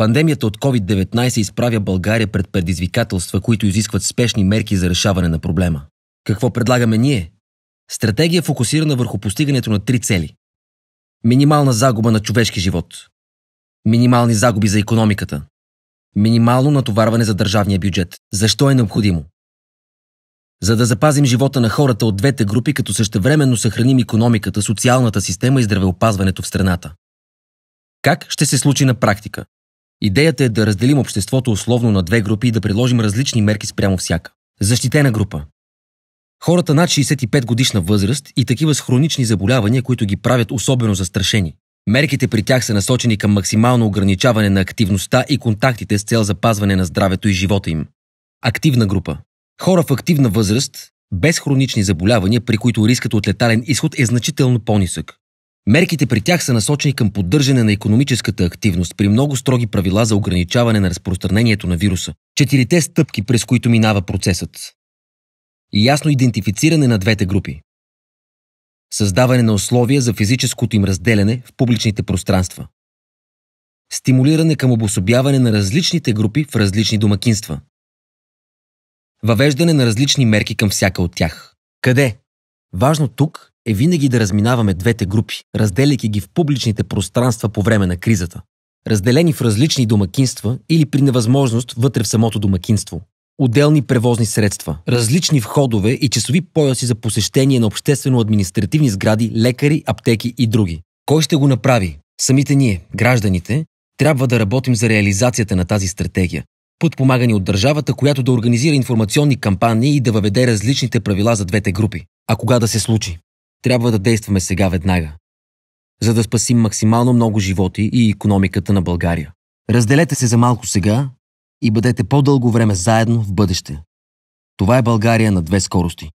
Пандемията от COVID-19 изправя България пред предизвикателства, които изискват спешни мерки за решаване на проблема. Какво предлагаме ние? Стратегия фокусирана върху постигането на три цели. Минимална загуба на човешки живот. Минимални загуби за економиката. Минимално натоварване за държавния бюджет. Защо е необходимо? За да запазим живота на хората от двете групи, като същевременно съхраним економиката, социалната система и здравеопазването в страната. Как ще се случи на практика? Идеята е да разделим обществото условно на две групи и да предложим различни мерки спрямо всяка. Защитена група. Хората над 65 годишна възраст и такива с хронични заболявания, които ги правят особено застрашени. Мерките при тях са насочени към максимално ограничаване на активността и контактите с цел запазване на здравето и живота им. Активна група. Хора в активна възраст, без хронични заболявания, при които рискът от летален изход е значително по-нисък. Мерките при тях са насочени към поддържане на економическата активност при много строги правила за ограничаване на разпространението на вируса. Четирите стъпки, през които минава процесът. И ясно идентифициране на двете групи. Създаване на условия за физическото им разделяне в публичните пространства. Стимулиране към обособяване на различните групи в различни домакинства. Въвеждане на различни мерки към всяка от тях. Къде? Важно тук е винаги да разминаваме двете групи, разделяйки ги в публичните пространства по време на кризата. Разделени в различни домакинства или при невъзможност вътре в самото домакинство. Отделни превозни средства, различни входове и часови пояси за посещение на обществено-административни сгради, лекари, аптеки и други. Кой ще го направи? Самите ние, гражданите, трябва да работим за реализацията на тази стратегия, подпомагани от държавата, която да организира информационни кампании и да въведе различните правила за двете групи. А кога да се случи? Трябва да действаме сега веднага, за да спасим максимално много животи и економиката на България. Разделете се за малко сега и бъдете по-дълго време заедно в бъдеще. Това е България на две скорости.